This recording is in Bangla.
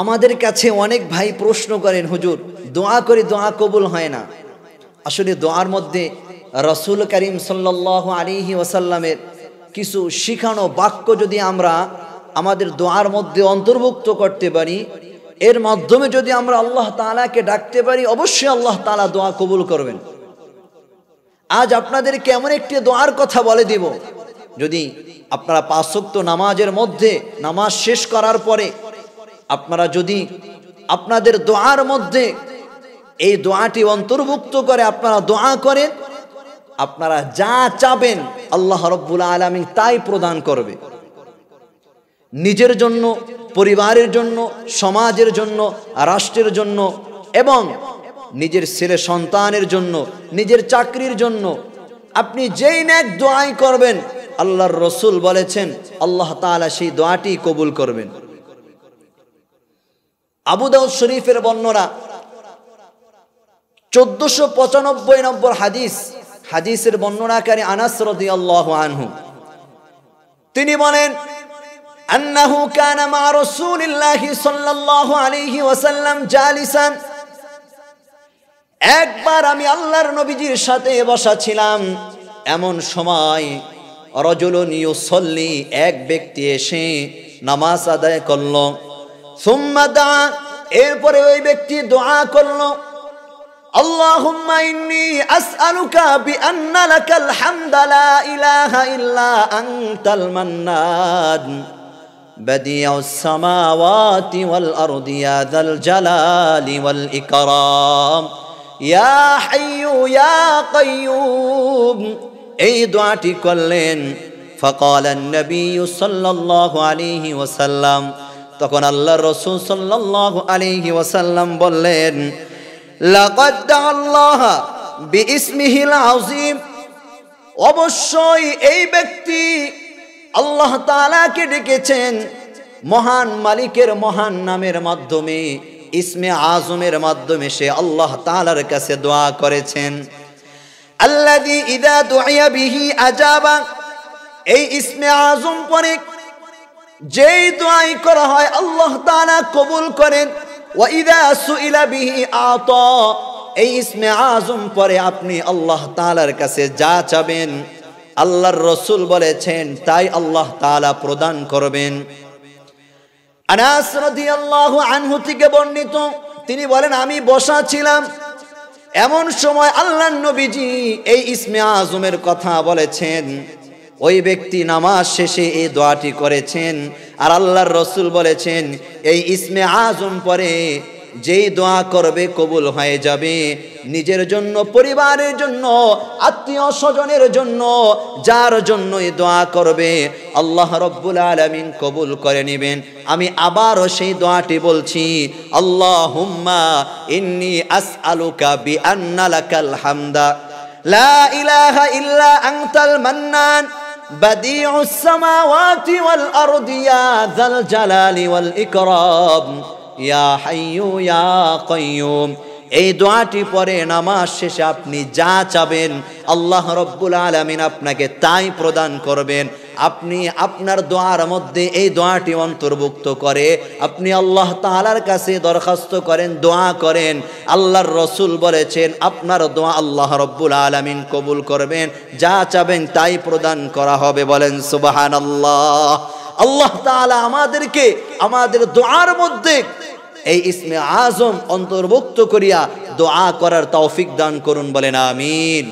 আমাদের কাছে অনেক ভাই প্রশ্ন করেন হুজুর দোয়া করে দোয়া কবুল হয় না আসলে দোয়ার মধ্যে রসুল করিম সাল্লাহ আলিহি ওসাল্লামের কিছু শিখানো বাক্য যদি আমরা আমাদের দোয়ার মধ্যে অন্তর্ভুক্ত করতে পারি এর মাধ্যমে যদি আমরা আল্লাহ তালাকে ডাকতে পারি অবশ্যই আল্লাহ তালা দোয়া কবুল করবেন আজ আপনাদের কেমন একটি দোয়ার কথা বলে দিব যদি আপনারা পাশক্ত নামাজের মধ্যে নামাজ শেষ করার পরে আপনারা যদি আপনাদের দোয়ার মধ্যে এই দোয়াটি অন্তর্ভুক্ত করে আপনারা দোয়া করেন আপনারা যা চাবেন আল্লাহ রব্বুল আলমী তাই প্রদান করবে নিজের জন্য পরিবারের জন্য সমাজের জন্য রাষ্ট্রের জন্য এবং নিজের ছেলে সন্তানের জন্য নিজের চাকরির জন্য আপনি যেই ন্যাক দোয়াই করবেন আল্লাহর রসুল বলেছেন আল্লাহ তালা সেই দোয়াটি কবুল করবেন আবুদাউদ শরীফের বর্ণনা চোদ্দশো পঁচানব্বই নম্বর হাদিস হাদিসের বর্ণনাকারী আনাস আল্লাহ আনহু তিনি বলেন আন্নাহু কানা মা রাসূলিল্লাহি সাল্লাল্লাহু আলাইহি ওয়াসাল্লাম জালিসান একবার আমি আল্লাহর নবীজির সাথে বসা ছিলাম এমন সময় রজলনীয় সল্লি এক ব্যক্তি এসে নামাজ আদায় করলো ثم دعا এরপরে ওই ব্যক্তি দোয়া করলো اللهم إني أسألك بأن لك الحمد لا إله إلا أنت المنان بديع السماوات والأرض يا ذا الجلال والإكرام يا حي يا قيوم أي دعاتي كلين فقال النبي صلى الله عليه وسلم তখন আল্লাহ রসুল সাল্লাহ আলিহি ওয়াসাল্লাম বললেন অবশ্যই এই ব্যক্তি আল্লাহ তালাকে ডেকেছেন মহান মালিকের মহান নামের মাধ্যমে ইসমে আজমের মাধ্যমে সে আল্লাহ তালার কাছে দোয়া করেছেন আল্লাহ ইদা দোয়া বিহি আজাবা এই ইসমে আজম পরে যেই দোয়াই করা হয় আল্লাহ তাআলা কবুল করেন ওয়াইদা সুইলা বিহি আত এই ইসমে আজম পরে আপনি আল্লাহ তাআলার কাছে যা চাবেন আল্লাহর রসুল বলেছেন তাই আল্লাহ তাআলা প্রদান করবেন আনাস রাদিয়াল্লাহু আনহু থেকে বর্ণিত তিনি বলেন আমি বসা ছিলাম এমন সময় আল্লাহ নবীজি এই ইসমে আজমের কথা বলেছেন ওই ব্যক্তি নামাজ শেষে এই দোয়াটি করেছেন আর আল্লাহর রসুল বলেছেন এই ইসমে আজম পরে যেই দোয়া করবে কবুল হয়ে যাবে নিজের জন্য পরিবারের জন্য আত্মীয় স্বজনের জন্য যার জন্যই দোয়া করবে আল্লাহ রব্বুল আলমিন কবুল করে নেবেন আমি আবারও সেই দোয়াটি বলছি আল্লাহ হুম্মা ইন্নি আস আলুকা বি আন্নালাকাল হামদা লা ইলাহা ইল্লা আংতাল মান্নান بديع السماوات والأرض يا ذا الجلال والإكرام يا حي يا قيوم এই দোয়াটি পরে নামাজ শেষে আপনি যা চাবেন আল্লাহ রব্বুল আলমিন আপনাকে তাই প্রদান করবেন আপনি আপনার দোয়ার মধ্যে এই দোয়াটি অন্তর্ভুক্ত করে আপনি আল্লাহ তাহালার কাছে দরখাস্ত করেন দোয়া করেন আল্লাহর রসুল বলেছেন আপনার দোয়া আল্লাহ রব্বুল আলমিন কবুল করবেন যা চাবেন তাই প্রদান করা হবে বলেন সুবাহান আল্লাহ আল্লাহ তালা আমাদেরকে আমাদের দোয়ার মধ্যে এই ইসমে আজম অন্তর্ভুক্ত করিয়া দোয়া করার তৌফিক দান করুন বলেন আমিন